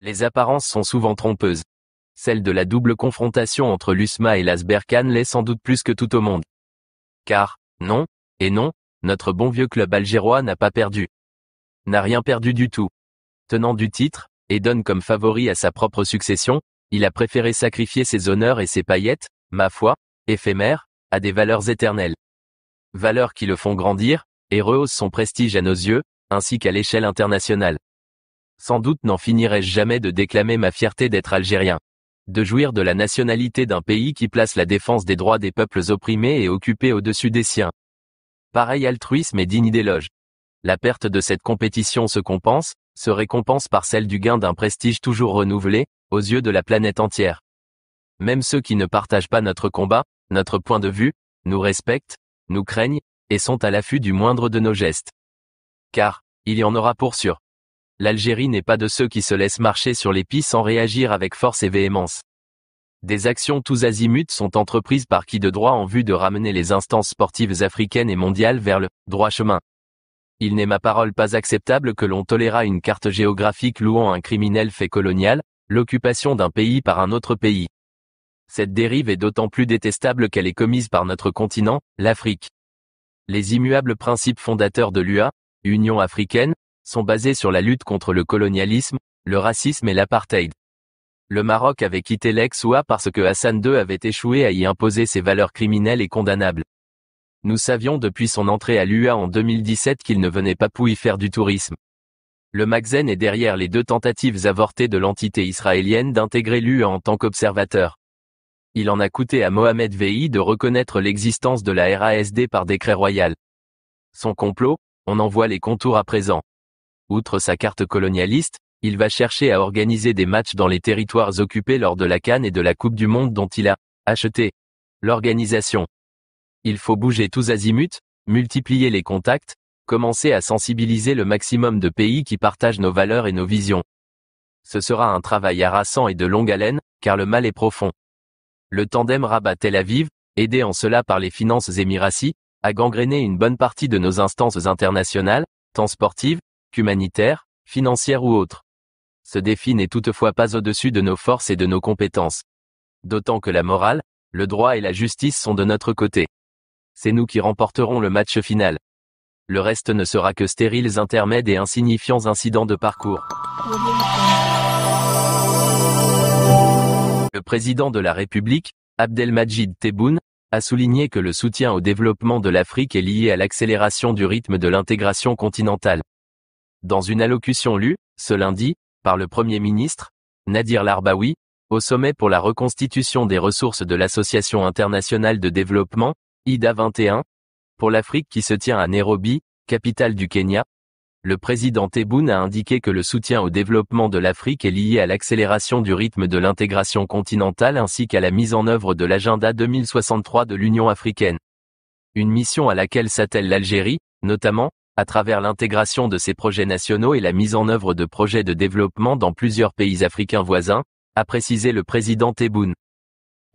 Les apparences sont souvent trompeuses. Celle de la double confrontation entre l'USMA et l'Asberkan l'est sans doute plus que tout au monde. Car, non, et non, notre bon vieux club algérois n'a pas perdu. N'a rien perdu du tout. Tenant du titre, et donne comme favori à sa propre succession, il a préféré sacrifier ses honneurs et ses paillettes, ma foi, éphémères, a des valeurs éternelles. Valeurs qui le font grandir, et rehaussent son prestige à nos yeux, ainsi qu'à l'échelle internationale. Sans doute n'en finirai-je jamais de déclamer ma fierté d'être algérien. De jouir de la nationalité d'un pays qui place la défense des droits des peuples opprimés et occupés au-dessus des siens. Pareil altruisme est digne d'éloge. La perte de cette compétition se compense, se récompense par celle du gain d'un prestige toujours renouvelé, aux yeux de la planète entière. Même ceux qui ne partagent pas notre combat, notre point de vue, nous respectent, nous craignent, et sont à l'affût du moindre de nos gestes. Car, il y en aura pour sûr. L'Algérie n'est pas de ceux qui se laissent marcher sur les pieds sans réagir avec force et véhémence. Des actions tous azimuts sont entreprises par qui de droit en vue de ramener les instances sportives africaines et mondiales vers le droit chemin. Il n'est ma parole pas acceptable que l'on toléra une carte géographique louant un criminel fait colonial, l'occupation d'un pays par un autre pays. Cette dérive est d'autant plus détestable qu'elle est commise par notre continent, l'Afrique. Les immuables principes fondateurs de l'UA, Union africaine, sont basés sur la lutte contre le colonialisme, le racisme et l'apartheid. Le Maroc avait quitté lex ua parce que Hassan II avait échoué à y imposer ses valeurs criminelles et condamnables. Nous savions depuis son entrée à l'UA en 2017 qu'il ne venait pas pour y faire du tourisme. Le Magzen est derrière les deux tentatives avortées de l'entité israélienne d'intégrer l'UA en tant qu'observateur. Il en a coûté à Mohamed VI de reconnaître l'existence de la RASD par décret royal. Son complot, on en voit les contours à présent. Outre sa carte colonialiste, il va chercher à organiser des matchs dans les territoires occupés lors de la Cannes et de la Coupe du Monde dont il a acheté l'organisation. Il faut bouger tous azimuts, multiplier les contacts, commencer à sensibiliser le maximum de pays qui partagent nos valeurs et nos visions. Ce sera un travail harassant et de longue haleine, car le mal est profond le tandem Rabat-Tel Aviv, aidé en cela par les finances émiraties, a gangréné une bonne partie de nos instances internationales, tant sportives, qu'humanitaires, financières ou autres. Ce défi n'est toutefois pas au-dessus de nos forces et de nos compétences. D'autant que la morale, le droit et la justice sont de notre côté. C'est nous qui remporterons le match final. Le reste ne sera que stériles intermèdes et insignifiants incidents de parcours. Le président de la République, Abdelmajid Tebboune, a souligné que le soutien au développement de l'Afrique est lié à l'accélération du rythme de l'intégration continentale. Dans une allocution lue, ce lundi, par le Premier ministre, Nadir Larbaoui, au sommet pour la reconstitution des ressources de l'Association internationale de développement, IDA 21, pour l'Afrique qui se tient à Nairobi, capitale du Kenya, le président Tebboune a indiqué que le soutien au développement de l'Afrique est lié à l'accélération du rythme de l'intégration continentale ainsi qu'à la mise en œuvre de l'agenda 2063 de l'Union africaine. Une mission à laquelle s'attelle l'Algérie, notamment, à travers l'intégration de ses projets nationaux et la mise en œuvre de projets de développement dans plusieurs pays africains voisins, a précisé le président Tebboune.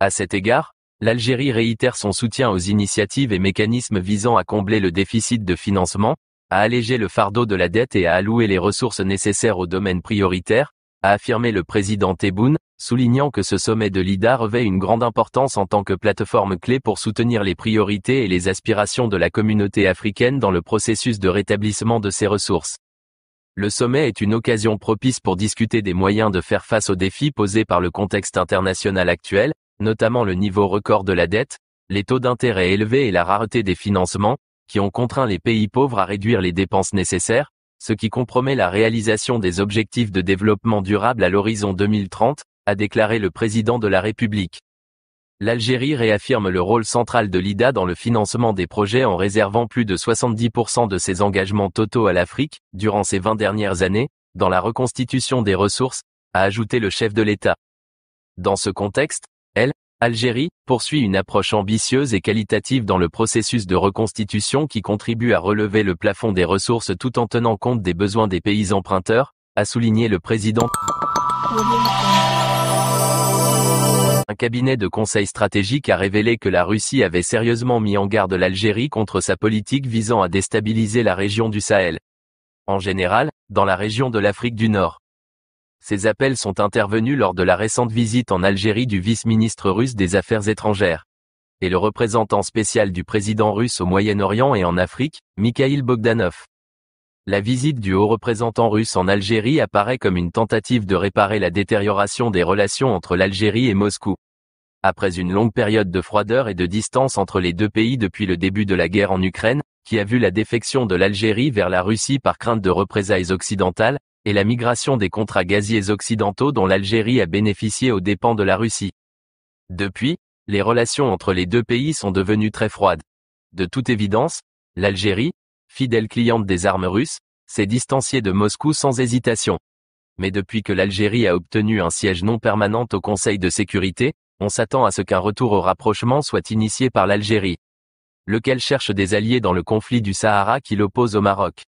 À cet égard, l'Algérie réitère son soutien aux initiatives et mécanismes visant à combler le déficit de financement, à alléger le fardeau de la dette et à allouer les ressources nécessaires aux domaines prioritaires, a affirmé le président Tebboune, soulignant que ce sommet de l'IDA revêt une grande importance en tant que plateforme clé pour soutenir les priorités et les aspirations de la communauté africaine dans le processus de rétablissement de ses ressources. Le sommet est une occasion propice pour discuter des moyens de faire face aux défis posés par le contexte international actuel, notamment le niveau record de la dette, les taux d'intérêt élevés et la rareté des financements, qui ont contraint les pays pauvres à réduire les dépenses nécessaires, ce qui compromet la réalisation des objectifs de développement durable à l'horizon 2030, a déclaré le président de la République. L'Algérie réaffirme le rôle central de l'IDA dans le financement des projets en réservant plus de 70% de ses engagements totaux à l'Afrique, durant ces 20 dernières années, dans la reconstitution des ressources, a ajouté le chef de l'État. Dans ce contexte, Algérie, poursuit une approche ambitieuse et qualitative dans le processus de reconstitution qui contribue à relever le plafond des ressources tout en tenant compte des besoins des pays emprunteurs, a souligné le président. Un cabinet de conseil stratégique a révélé que la Russie avait sérieusement mis en garde l'Algérie contre sa politique visant à déstabiliser la région du Sahel. En général, dans la région de l'Afrique du Nord. Ces appels sont intervenus lors de la récente visite en Algérie du vice-ministre russe des Affaires étrangères et le représentant spécial du président russe au Moyen-Orient et en Afrique, Mikhail Bogdanov. La visite du haut représentant russe en Algérie apparaît comme une tentative de réparer la détérioration des relations entre l'Algérie et Moscou. Après une longue période de froideur et de distance entre les deux pays depuis le début de la guerre en Ukraine, qui a vu la défection de l'Algérie vers la Russie par crainte de représailles occidentales, et la migration des contrats gaziers occidentaux dont l'Algérie a bénéficié aux dépens de la Russie. Depuis, les relations entre les deux pays sont devenues très froides. De toute évidence, l'Algérie, fidèle cliente des armes russes, s'est distanciée de Moscou sans hésitation. Mais depuis que l'Algérie a obtenu un siège non permanent au Conseil de sécurité, on s'attend à ce qu'un retour au rapprochement soit initié par l'Algérie, lequel cherche des alliés dans le conflit du Sahara qui l'oppose au Maroc.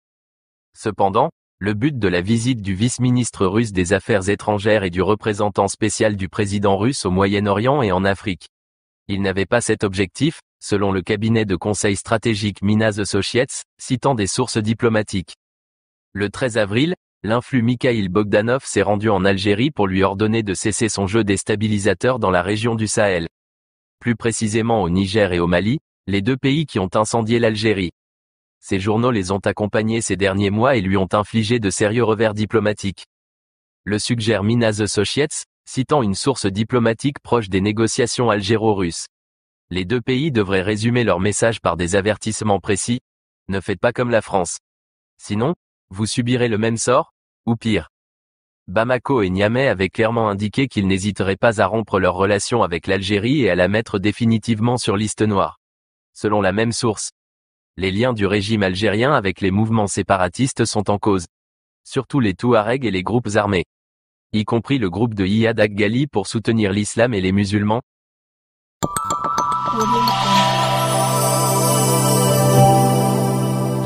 Cependant, le but de la visite du vice-ministre russe des Affaires étrangères et du représentant spécial du président russe au Moyen-Orient et en Afrique. Il n'avait pas cet objectif, selon le cabinet de conseil stratégique Minas Associates, citant des sources diplomatiques. Le 13 avril, l'influx Mikhail Bogdanov s'est rendu en Algérie pour lui ordonner de cesser son jeu déstabilisateur dans la région du Sahel. Plus précisément au Niger et au Mali, les deux pays qui ont incendié l'Algérie. Ces journaux les ont accompagnés ces derniers mois et lui ont infligé de sérieux revers diplomatiques. Le suggère Mina The citant une source diplomatique proche des négociations algéro-russes. Les deux pays devraient résumer leur message par des avertissements précis. Ne faites pas comme la France. Sinon, vous subirez le même sort, ou pire. Bamako et Niamey avaient clairement indiqué qu'ils n'hésiteraient pas à rompre leurs relation avec l'Algérie et à la mettre définitivement sur liste noire. Selon la même source, les liens du régime algérien avec les mouvements séparatistes sont en cause. Surtout les Touaregs et les groupes armés. Y compris le groupe de Iyad Ghali pour soutenir l'islam et les musulmans.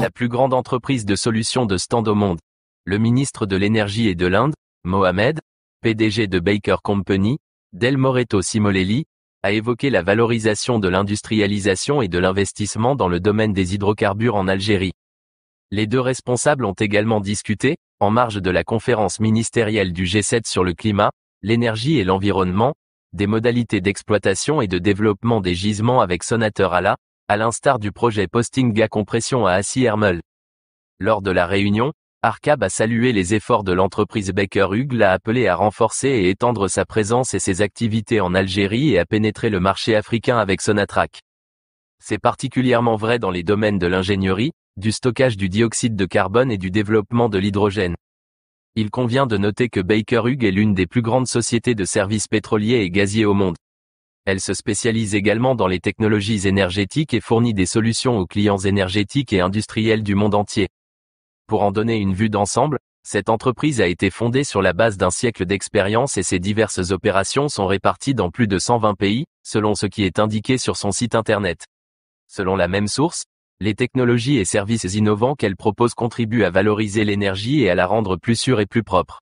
La plus grande entreprise de solutions de stand au monde. Le ministre de l'Énergie et de l'Inde, Mohamed, PDG de Baker Company, Del Moreto Simolelli, a évoqué la valorisation de l'industrialisation et de l'investissement dans le domaine des hydrocarbures en Algérie. Les deux responsables ont également discuté, en marge de la conférence ministérielle du G7 sur le climat, l'énergie et l'environnement, des modalités d'exploitation et de développement des gisements avec Sonateur Ala, à l'instar du projet Postinga Compression à Assi Hermel. Lors de la réunion, Arcab a salué les efforts de l'entreprise Baker Hughes l'a appelé à renforcer et étendre sa présence et ses activités en Algérie et à pénétrer le marché africain avec Sonatrach. C'est particulièrement vrai dans les domaines de l'ingénierie, du stockage du dioxyde de carbone et du développement de l'hydrogène. Il convient de noter que Baker Hughes est l'une des plus grandes sociétés de services pétroliers et gaziers au monde. Elle se spécialise également dans les technologies énergétiques et fournit des solutions aux clients énergétiques et industriels du monde entier. Pour en donner une vue d'ensemble, cette entreprise a été fondée sur la base d'un siècle d'expérience et ses diverses opérations sont réparties dans plus de 120 pays, selon ce qui est indiqué sur son site internet. Selon la même source, les technologies et services innovants qu'elle propose contribuent à valoriser l'énergie et à la rendre plus sûre et plus propre.